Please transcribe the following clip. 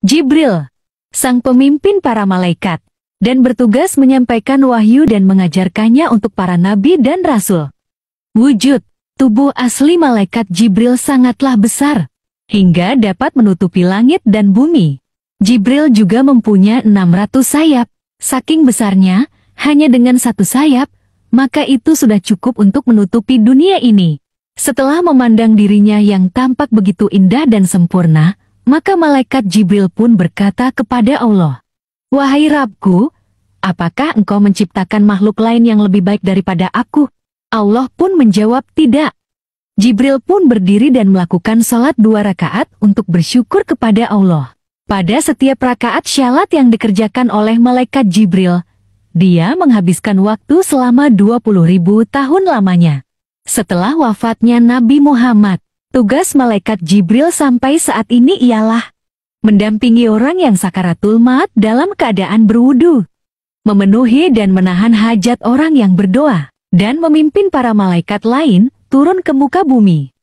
Jibril, sang pemimpin para malaikat, dan bertugas menyampaikan wahyu dan mengajarkannya untuk para nabi dan rasul. Wujud, tubuh asli malaikat Jibril sangatlah besar, hingga dapat menutupi langit dan bumi. Jibril juga mempunyai 600 sayap. Saking besarnya, hanya dengan satu sayap, maka itu sudah cukup untuk menutupi dunia ini. Setelah memandang dirinya yang tampak begitu indah dan sempurna, maka malaikat Jibril pun berkata kepada Allah, Wahai Rabku, apakah engkau menciptakan makhluk lain yang lebih baik daripada aku? Allah pun menjawab tidak. Jibril pun berdiri dan melakukan salat dua rakaat untuk bersyukur kepada Allah. Pada setiap rakaat syalat yang dikerjakan oleh malaikat Jibril, dia menghabiskan waktu selama ribu tahun lamanya. Setelah wafatnya Nabi Muhammad, Tugas malaikat Jibril sampai saat ini ialah mendampingi orang yang sakaratul maut dalam keadaan berwudu, memenuhi dan menahan hajat orang yang berdoa, dan memimpin para malaikat lain turun ke muka bumi.